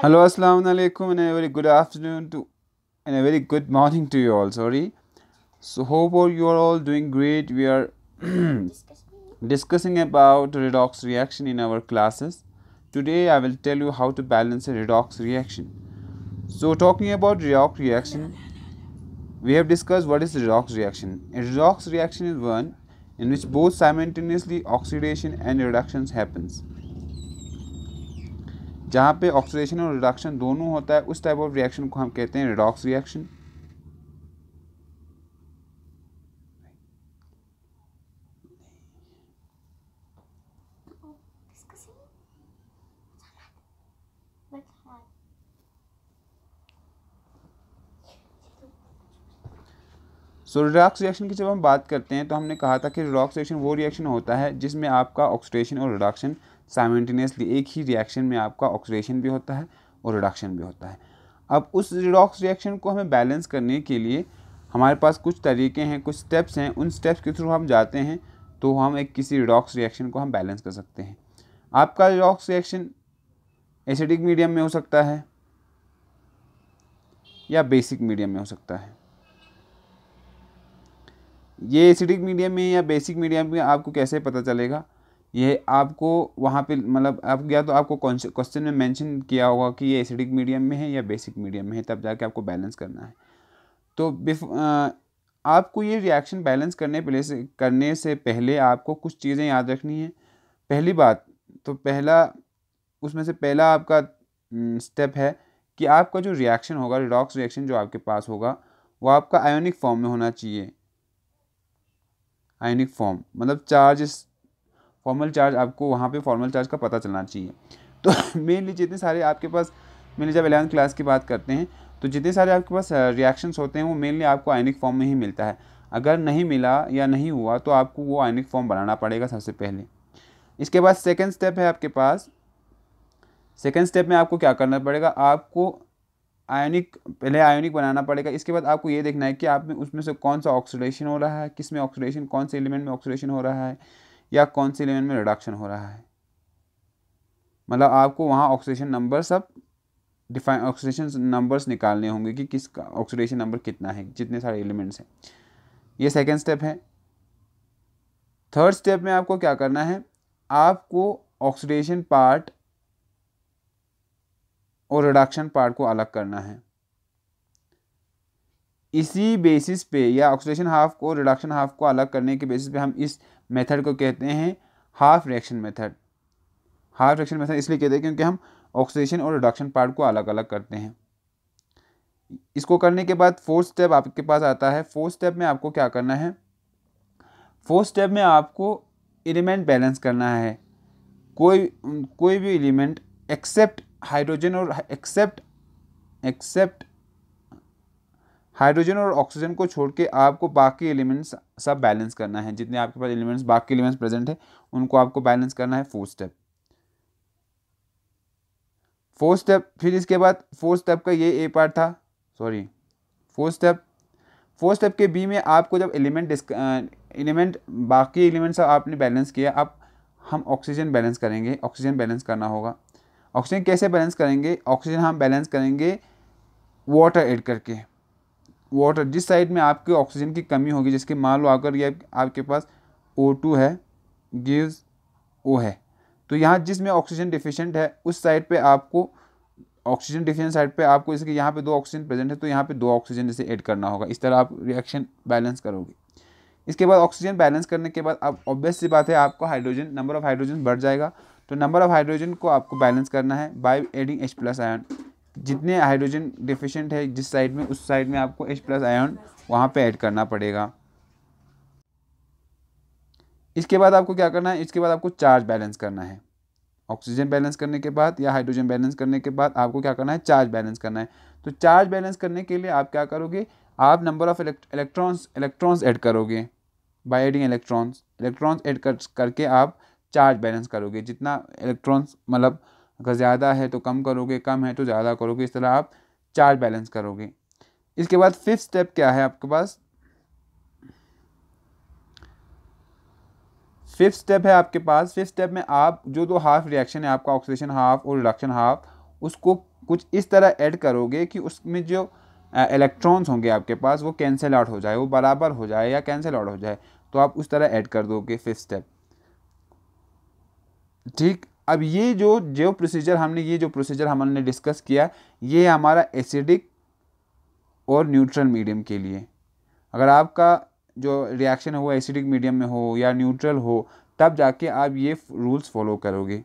Hello, Assalamualaikum Alaikum, and a very good afternoon to and a very good morning to you all. Sorry, so hope all you are all doing great. We are discussing about redox reaction in our classes. Today, I will tell you how to balance a redox reaction. So, talking about redox reaction, we have discussed what is redox reaction. A redox reaction is one in which both simultaneously oxidation and reductions happens. जहाँ पे oxidation और reduction दोनों होता है उस type of reaction को हम कहते हैं redox reaction so redox reaction की जब हम बात करते हैं तो हमने कहा था कि रिडॉक्स रिएक्शन वो रिएक्शन होता है जिसमें आपका ऑक्सीडेशन और रिडक्शन साइमेंटेनियसली एक ही रिएक्शन में आपका ऑक्सीडेशन भी होता है और रिडक्शन भी होता है अब उस रिडॉक्स रिएक्शन को हमें बैलेंस करने के लिए हमारे पास कुछ तरीके हैं कुछ स्टेप्स हैं उन स्टेप्स के थ्रू हम जाते हैं तो हम एक किसी रिडॉक्स रिएक्शन को हम बैलेंस कर सकते हैं आपका रिडॉक्स रिएक्शन एसिडिक मीडियम में हो सकता है या बेसिक मीडियम में हो सकता है ये एसिडिक मीडियम में या बेसिक मीडियम में आपको कैसे पता चलेगा ये आपको वहाँ पे मतलब आप या तो आपको क्वेश्चन में मेंशन किया होगा कि ये एसिडिक मीडियम में है या बेसिक मीडियम में है तब जाके आपको बैलेंस करना है तो आपको ये रिएक्शन बैलेंस करने पहले से करने से पहले आपको कुछ चीज़ें याद रखनी है पहली बात तो पहला उसमें से पहला आपका स्टेप है कि आपका जो रिएक्शन होगा रिडॉक्स रिएक्शन जो आपके पास होगा वो आपका आयोनिक फॉर्म में होना चाहिए आयनिक फॉर्म मतलब चार्ज फॉर्मल चार्ज आपको वहाँ पे फॉर्मल चार्ज का पता चलना चाहिए तो मेनली जितने सारे आपके पास मेनली जब एलेवन क्लास की बात करते हैं तो जितने सारे आपके पास रिएक्शंस होते हैं वो मेनली आपको आयनिक फॉर्म में ही मिलता है अगर नहीं मिला या नहीं हुआ तो आपको वो आयनिक फॉर्म बनाना पड़ेगा सबसे पहले इसके बाद सेकेंड स्टेप है आपके पास सेकेंड स्टेप में आपको क्या करना पड़ेगा आपको आयोनिक पहले आयोनिक बनाना पड़ेगा इसके बाद आपको ये देखना है कि आप में उसमें से कौन सा ऑक्सीडेशन हो रहा है किस में ऑक्सीडेशन कौन से एलिमेंट में ऑक्सीडेशन हो रहा है या कौन से एलिमेंट में रिडक्शन हो रहा है मतलब आपको वहाँ ऑक्सीडेशन नंबर सब डिफाइन ऑक्सीडेशन नंबर्स निकालने होंगे कि किस ऑक्सीडेशन नंबर कितना है जितने सारे एलिमेंट्स हैं ये सेकेंड स्टेप है थर्ड स्टेप में आपको क्या करना है आपको ऑक्सीडेशन पार्ट और रिडक्शन पार्ट को अलग करना है इसी बेसिस पे या ऑक्सीडेशन हाफ को रिडक्शन हाफ को अलग करने के बेसिस पे हम इस मेथड को कहते हैं half reaction method half reaction method इसलिए कहते हैं क्योंकि हम ऑक्सीडेशन और रिडक्शन पार्ट को अलग अलग करते हैं इसको करने के बाद फोर्थ स्टेप आपके पास आता है फोर्थ स्टेप में आपको क्या करना है फोर्थ स्टेप में आपको एलिमेंट बैलेंस करना है कोई कोई भी एलिमेंट एक्सेप्ट हाइड्रोजन और एक्सेप्ट एक्सेप्ट हाइड्रोजन और ऑक्सीजन को छोड़ के आपको बाकी एलिमेंट्स सब बैलेंस करना है जितने आपके पास एलिमेंट्स बाकी एलिमेंट्स प्रेजेंट है उनको आपको बैलेंस करना है फोर्थ स्टेप फोर्थ स्टेप फिर इसके बाद फोर्थ स्टेप का ये ए पार्ट था sorry fourth step fourth step के बी में आपको जब एलिमेंट एलिमेंट बाकी एलिमेंट्स आपने बैलेंस किया अब हम ऑक्सीजन बैलेंस करेंगे ऑक्सीजन बैलेंस करना होगा ऑक्सीजन कैसे बैलेंस करेंगे ऑक्सीजन हम बैलेंस करेंगे वाटर ऐड करके वाटर जिस साइड में आपके ऑक्सीजन की कमी होगी जिसके मान लो अगर ये आपके पास ओ टू है गिव्स ओ है तो यहाँ जिसमें ऑक्सीजन डिफिशेंट है उस साइड पे आपको ऑक्सीजन डिफिशेंट साइड पे आपको कि यहाँ पे दो ऑक्सीजन प्रेजेंट है तो यहाँ पे दो ऑक्सीजन जैसे ऐड करना होगा इस तरह आप रिएक्शन बैलेंस करोगे इसके बाद ऑक्सीजन बैलेंस करने के बाद अब ऑब्वियस सी बात है आपका हाइड्रोजन नंबर ऑफ हाइड्रोजन बढ़ जाएगा तो नंबर ऑफ हाइड्रोजन को आपको बैलेंस करना है by adding H plus ion जितने हाइड्रोजन डिफिशेंट है जिस साइड में उस साइड में आपको एच प्लस आयन वहाँ पर ऐड करना पड़ेगा इसके बाद आपको क्या करना है इसके बाद आपको चार्ज बैलेंस करना है ऑक्सीजन बैलेंस करने के बाद या हाइड्रोजन बैलेंस करने के बाद आपको क्या करना है चार्ज बैलेंस करना है तो चार्ज बैलेंस करने के लिए आप क्या करोगे आप number of electrons electrons add करोगे by adding electrons electrons add कर करके आप चार्ज बैलेंस करोगे जितना इलेक्ट्रॉन्स मतलब अगर ज़्यादा है तो कम करोगे कम है तो ज़्यादा करोगे इस तरह आप चार्ज बैलेंस करोगे इसके बाद फिफ्थ स्टेप क्या है आपके पास फिफ्थ स्टेप है आपके पास फिफ्थ स्टेप में आप जो दो हाफ रिएक्शन है आपका ऑक्सीडेशन हाफ और रिडक्शन हाफ उसको कुछ इस तरह ऐड करोगे कि उसमें जो इलेक्ट्रॉन्स होंगे आपके पास वो कैंसिल आउट हो जाए वो बराबर हो जाए या कैंसिल आउट हो जाए तो आप उस तरह ऐड कर दोगे फिफ्थ स्टेप ठीक अब ये जो जो प्रोसीजर हमने ये जो प्रोसीजर हमने डिस्कस किया ये हमारा एसिडिक और न्यूट्रल मीडियम के लिए अगर आपका जो रिएक्शन हो एसिडिक मीडियम में हो या न्यूट्रल हो तब जाके आप ये रूल्स फॉलो करोगे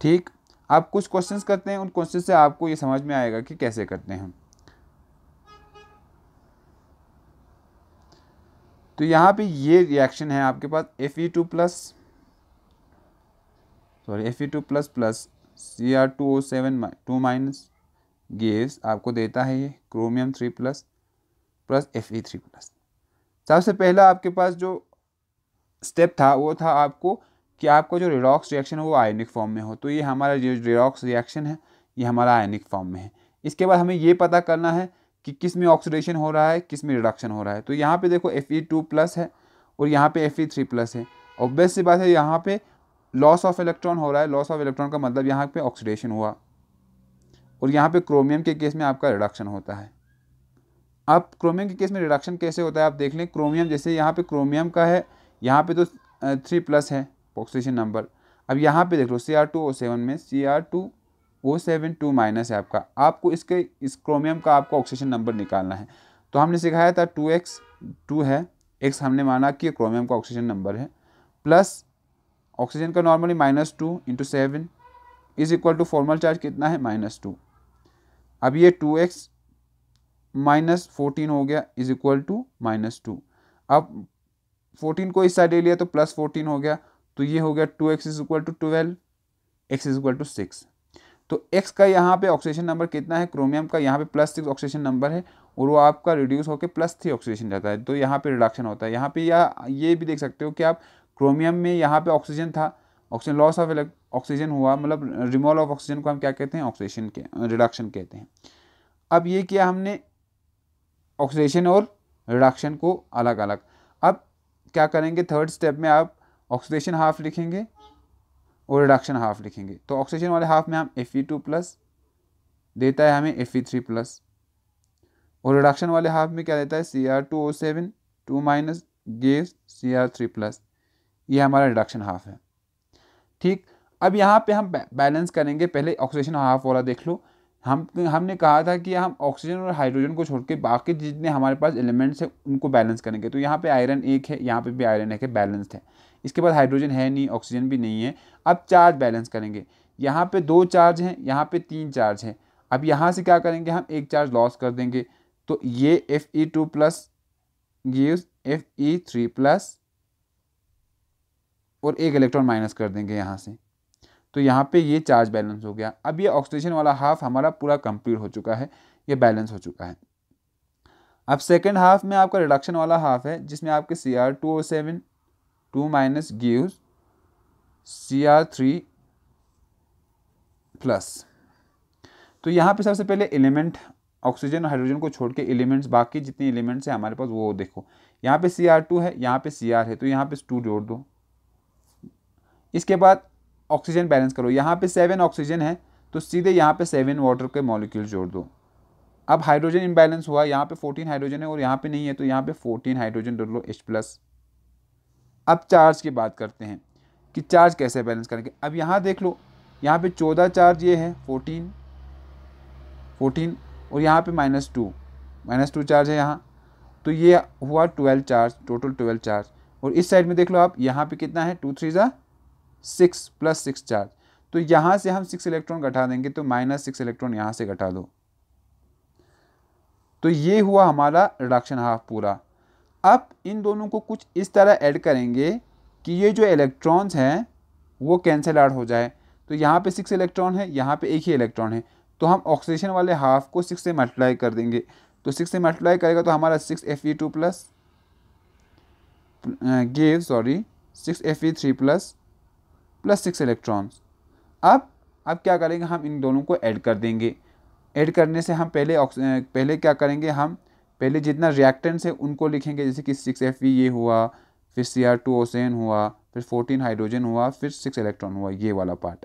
ठीक आप कुछ क्वेश्चंस करते हैं उन क्वेश्चन से आपको ये समझ में आएगा कि कैसे करते हैं तो यहाँ पे ये रिएक्शन है आपके पास F E two plus sorry two plus plus C R two O seven two minus gives आपको देता है ये chromium three plus plus F E three plus सबसे पहला आपके पास जो स्टेप था वो था आपको कि आपका जो रिडॉक्स रिएक्शन है वो आयनिक फॉर्म में हो तो ये हमारा जो रिडॉक्स रिएक्शन है ये हमारा आयनिक फॉर्म में है इसके बाद हमें ये पता करना है कि किस में ऑक्सीडेशन हो रहा है किस में रिडक्शन हो रहा है तो यहाँ पे देखो एफ ई टू प्लस है और यहाँ पे एफ ई थ्री प्लस है ऑब्वियस सी बात है यहाँ पे लॉस ऑफ इलेक्ट्रॉन हो रहा है लॉस ऑफ इलेक्ट्रॉन का मतलब यहाँ पे ऑक्सीडेशन हुआ और यहाँ पे क्रोमियम के केस में आपका रिडक्शन होता है अब क्रोमियम के केस में रिडक्शन कैसे होता है आप देख लें क्रोमियम जैसे यहाँ पे क्रोमियम का है यहाँ पे तो थ्री प्लस है ऑक्सीडेशन नंबर अब यहाँ पे देख लो C R two O seven में C R two O seven two minus है आपका आपको इसके इस क्रोमियम का आपको ऑक्सीजन नंबर निकालना है तो हमने सिखाया था टू एक्स टू है एक्स हमने माना कि क्रोमियम का ऑक्सीजन नंबर है प्लस ऑक्सीजन का normally minus two into seven is equal to formal charge कितना है माइनस टू अब ये टू एक्स माइनस फोर्टीन हो गया is equal to minus two अब फोर्टीन को इस साइड ले लिया तो प्लस फोर्टीन हो गया तो ये हो गया two X is equal to twelve X is equal to six तो एक्स का यहाँ पे ऑक्सीजन नंबर कितना है क्रोमियम का यहाँ पे प्लस सिक्स ऑक्सीजन नंबर है और वो आपका रिड्यूस होकर प्लस थ्री ऑक्सीजन जाता है तो यहाँ पे रिडक्शन होता है यहाँ पे या ये भी देख सकते हो कि आप क्रोमियम में यहाँ पे ऑक्सीजन था ऑक्सीजन लॉस ऑफ ऑक्सीजन हुआ मतलब रिमोल ऑफ ऑक्सीजन को हम क्या कहते हैं ऑक्सीजन के रिडक्शन कहते हैं अब ये किया हमने ऑक्सीजन और रिडक्शन को अलग अलग अब क्या करेंगे थर्ड स्टेप में आप ऑक्सीडेशन हाफ लिखेंगे और रिडक्शन हाफ लिखेंगे तो ऑक्सीजन वाले हाफ में हम एफ ई टू प्लस देता है हमें एफ ई थ्री प्लस और रिडक्शन वाले हाफ में क्या देता है C R two O seven two minus gives C R three plus ये हमारा रिडक्शन हाफ है ठीक अब यहाँ पे हम बैलेंस करेंगे पहले ऑक्सीजन हाफ वाला देख लो हम हमने कहा था कि हम ऑक्सीजन और हाइड्रोजन को छोड़ के बाकी जितने हमारे पास एलिमेंट्स हैं उनको बैलेंस करेंगे तो यहाँ पे आयरन एक है यहाँ पे भी आयरन एक है बैलेंस्ड है इसके बाद हाइड्रोजन है नहीं ऑक्सीजन भी नहीं है अब चार्ज बैलेंस करेंगे यहाँ पर दो चार्ज हैं यहाँ पर तीन चार्ज हैं अब यहाँ से क्या करेंगे हम एक चार्ज लॉस कर देंगे तो ये एफ ई टू प्लस ये एफ ई थ्री प्लस और एक इलेक्ट्रॉन माइनस कर देंगे यहाँ से तो यहाँ पे ये चार्ज बैलेंस हो गया अब ये ऑक्सीजन वाला हाफ हमारा पूरा कंप्लीट हो चुका है ये बैलेंस हो चुका है अब सेकेंड हाफ में आपका रिडक्शन वाला हाफ है जिसमें आपके C R two O seven two minus gives C R three plus तो यहाँ पे सबसे पहले एलिमेंट ऑक्सीजन और हाइड्रोजन को छोड़ के एलिमेंट्स बाकी जितने एलिमेंट्स हैं हमारे पास वो देखो यहाँ पे सी आर टू है यहाँ पे सी आर है तो यहाँ पे टू जोड़ दो इसके बाद ऑक्सीजन बैलेंस करो यहाँ पे सेवन ऑक्सीजन है तो सीधे यहाँ पे सेवन वाटर के मॉलिक्यूल जोड़ दो अब हाइड्रोजन इम्बैलेंस हुआ यहाँ पे फोर्टीन हाइड्रोजन है और यहाँ पे नहीं है तो यहाँ पे फोर्टीन हाइड्रोजन जोड़ लो एच प्लस अब चार्ज की बात करते हैं कि चार्ज कैसे बैलेंस करेंगे अब यहाँ देख लो यहाँ पर चौदह चार्ज ये है फोर्टीन फोर्टीन और यहाँ पर minus two minus two charge है यहाँ तो ये हुआ twelve charge total twelve charge और इस साइड में देख लो आप यहाँ पे कितना है टू थ्री ज़ा सिक्स प्लस सिक्स चार्ज तो यहाँ से हम सिक्स इलेक्ट्रॉन घटा देंगे तो माइनस सिक्स इलेक्ट्रॉन यहाँ से घटा दो तो ये हुआ हमारा रिडक्शन हाफ पूरा अब इन दोनों को कुछ इस तरह ऐड करेंगे कि ये जो इलेक्ट्रॉन्स हैं वो कैंसिल आउट हो जाए तो यहाँ पे सिक्स इलेक्ट्रॉन है यहाँ पे एक ही इलेक्ट्रॉन है तो हम ऑक्सीजन वाले हाफ को सिक्स से मल्टीप्लाई कर देंगे तो सिक्स से मल्टीप्लाई करेगा तो हमारा six F E two plus gave sorry six F E three plus plus six electrons अब अब क्या करेंगे हम इन दोनों को ऐड कर देंगे ऐड करने से हम पहले पहले क्या करेंगे हम पहले जितना रिएक्टेंट्स है उनको लिखेंगे जैसे कि सिक्स एफ ये हुआ फिर सी आर टू ओसेन हुआ फिर फोर्टीन हाइड्रोजन हुआ फिर सिक्स इलेक्ट्रॉन हुआ ये वाला पार्ट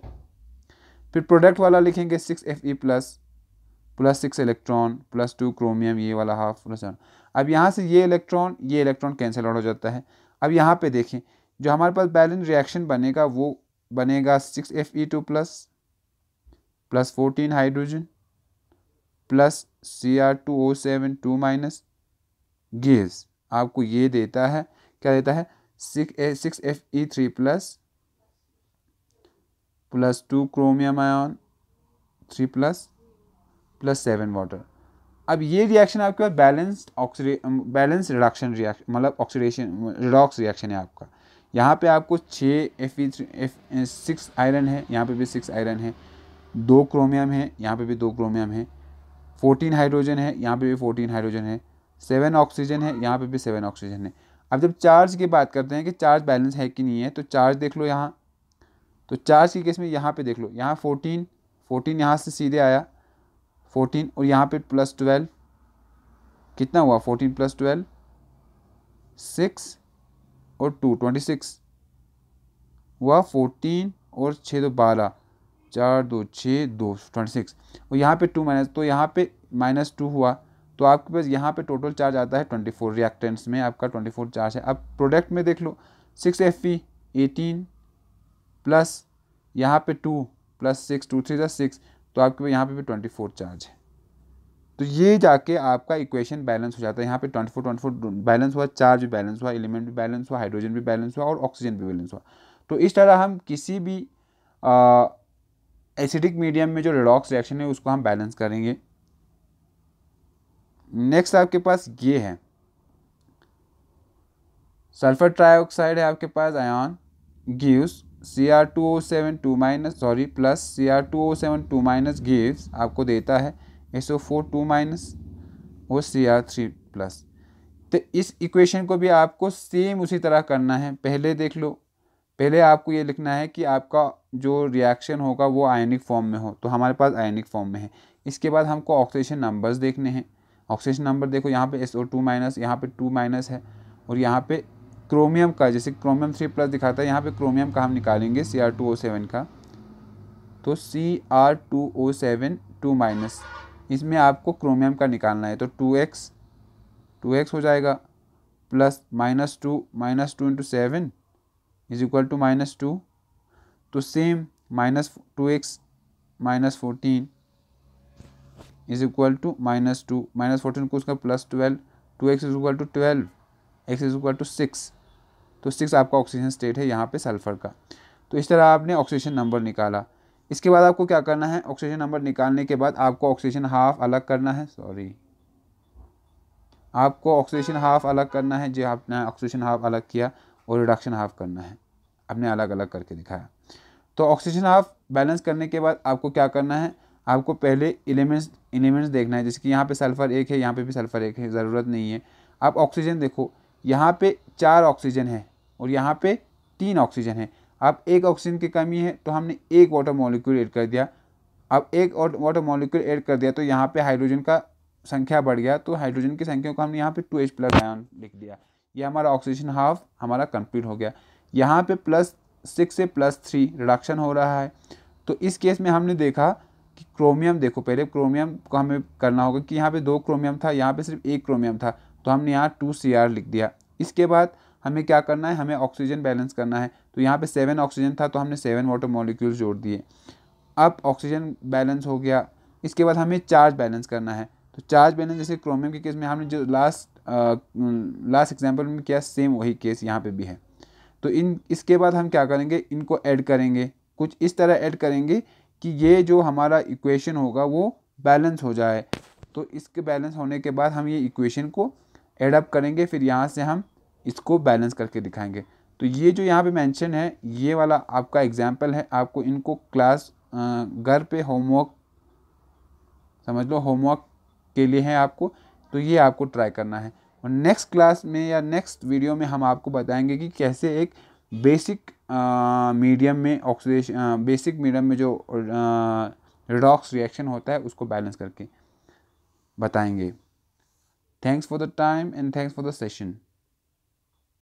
फिर प्रोडक्ट वाला लिखेंगे six F E plus plus six electron plus two chromium ये वाला हाफ प्लस अब यहाँ से ये इलेक्ट्रॉन ये इलेक्ट्रॉन कैंसिल आउट हो जाता है अब यहाँ पे देखें जो हमारे पास बैलेंस रिएक्शन बनेगा वो बनेगा six F E two plus plus fourteen hydrogen plus C R two O seven two minus gives आपको ये देता है क्या देता है six F E three plus plus two chromium ion three plus plus seven water अब ये reaction आपके पास balanced oxide balance reduction reaction मतलब ऑक्सीडेशन रिडॉक्स रिएक्शन है आपका यहाँ पे आपको छः एफ एफ सिक्स आयरन है यहाँ पे भी सिक्स आयरन है दो क्रोमियम है यहाँ पे भी दो क्रोमियम है फोर्टीन हाइड्रोजन है यहाँ पे भी फोर्टीन हाइड्रोजन है सेवन ऑक्सीजन है यहाँ पे भी सेवन ऑक्सीजन है अब जब चार्ज की बात करते हैं कि चार्ज बैलेंस है कि नहीं है तो चार्ज देख लो यहाँ तो चार्ज की केस में यहाँ पर देख लो यहाँ फोर्टीन फोर्टीन यहाँ से सीधे आया फोर्टीन और यहाँ पर प्लस ट्वेल्व कितना हुआ फोर्टीन प्लस ट्वेल्व सिक्स और टू ट्वेंटी सिक्स हुआ फोर्टीन और छः दो बारह चार दो छः दो ट्वेंटी सिक्स और यहाँ पे टू माइनस तो यहाँ पे माइनस टू हुआ तो आपके पास यहाँ पे टोटल चार्ज आता है ट्वेंटी फोर रिएक्टेंट्स में आपका ट्वेंटी फोर चार्ज है अब प्रोडक्ट में देख लो six F E eighteen plus यहाँ पे two plus six two three जै सिक्स तो आपके पास यहाँ पे भी ट्वेंटी फोर चार्ज है तो ये जाके आपका इक्वेशन बैलेंस हो जाता है यहाँ पे twenty four twenty four balance हुआ चार्ज भी बैलेंस हुआ एलिमेंट भी बैलेंस हुआ हाइड्रोजन भी बैलेंस हुआ और ऑक्सीजन भी बैलेंस हुआ तो इस तरह हम किसी भी एसिडिक मीडियम में जो रिडॉक्स रिएक्शन है उसको हम बैलेंस करेंगे नेक्स्ट आपके पास ये है सल्फर ट्राईऑक्साइड है आपके पास ion gives C R two O seven two minus sorry plus C R two O seven two minus gives आपको देता है S O four two minus और सी आर थ्री प्लस तो इस इक्वेशन को भी आपको सेम उसी तरह करना है पहले देख लो पहले आपको ये लिखना है कि आपका जो रिएक्शन होगा वो आयनिक फॉर्म में हो तो हमारे पास आयनिक फॉर्म में है इसके बाद हमको ऑक्सीजन नंबर्स देखने हैं ऑक्सीजन नंबर देखो यहाँ पे एस ओ टू माइनस यहाँ पे टू माइनस है और यहाँ पे क्रोमियम का जैसे क्रोमियम थ्री प्लस दिखाता है यहाँ पे क्रोमियम का हम निकालेंगे C R two O seven का तो C R two O seven two minus इसमें आपको क्रोमियम का निकालना है तो टू एक्स टू एक्स हो जाएगा plus minus two minus two into seven is equal to minus two तो same minus two X minus fourteen is equal to minus two minus fourteen को उसका plus twelve two X is equal to twelve X is equal to six तो six आपका oxygen state है यहाँ पे sulphur का तो इस तरह आपने ऑक्सीजन नंबर निकाला इसके बाद आपको क्या करना है ऑक्सीजन नंबर निकालने के बाद आपको ऑक्सीजन हाफ अलग करना है सॉरी आपको ऑक्सीजन हाफ अलग करना है जो आपने ऑक्सीजन हाफ अलग किया और रिडक्शन हाफ करना है आपने अलग अलग करके दिखाया तो ऑक्सीजन हाफ बैलेंस करने के बाद आपको क्या करना है आपको पहले एलिमेंट्स एलिमेंट्स देखना है जैसे कि यहाँ पे सल्फ़र एक है यहाँ पे भी सल्फ़र एक है ज़रूरत नहीं है आप ऑक्सीजन देखो यहाँ पे चार ऑक्सीजन है और यहाँ पे तीन ऑक्सीजन है अब एक ऑक्सीजन की कमी है तो हमने एक वाटर मॉलिक्यूल ऐड कर दिया अब एक और वाटर मॉलिक्यूल ऐड कर दिया तो यहाँ पे हाइड्रोजन का संख्या बढ़ गया तो हाइड्रोजन की संख्या को हमने यहाँ पे टू एच प्लस आयन लिख दिया ये हमारा ऑक्सीजन हाफ हमारा कंप्लीट हो गया यहाँ पे प्लस सिक्स से प्लस थ्री रिडक्शन हो रहा है तो इस केस में हमने देखा कि क्रोमियम देखो पहले क्रोमियम को हमें करना होगा कि यहाँ पर दो क्रोमियम था यहाँ पर सिर्फ एक क्रोमियम था तो हमने यहाँ टू सी आर लिख दिया इसके बाद हमें क्या करना है हमें ऑक्सीजन बैलेंस करना है तो यहाँ पे सेवन ऑक्सीजन था तो हमने सेवन वाटर मॉलिक्यूल्स जोड़ दिए अब ऑक्सीजन बैलेंस हो गया इसके बाद हमें चार्ज बैलेंस करना है तो चार्ज बैलेंस जैसे क्रोमियम के केस में हमने जो लास्ट लास्ट एग्जाम्पल में किया सेम वही केस यहाँ पर भी है तो इन इसके बाद हम क्या करेंगे इनको ऐड करेंगे कुछ इस तरह ऐड करेंगे कि ये जो हमारा इक्वेशन होगा वो बैलेंस हो जाए तो इसके बैलेंस होने के बाद हम ये इक्वेशन को एडअप करेंगे फिर यहाँ से हम इसको बैलेंस करके दिखाएंगे तो ये जो यहाँ पे मेंशन है ये वाला आपका एग्जाम्पल है आपको इनको क्लास घर पे होमवर्क समझ लो होमवर्क के लिए है आपको तो ये आपको ट्राई करना है और नेक्स्ट क्लास में या नेक्स्ट वीडियो में हम आपको बताएंगे कि कैसे एक बेसिक मीडियम में ऑक्सीडेशन बेसिक मीडियम में जो रिडॉक्स रिएक्शन होता है उसको बैलेंस करके बताएंगे thanks for the time and thanks for the session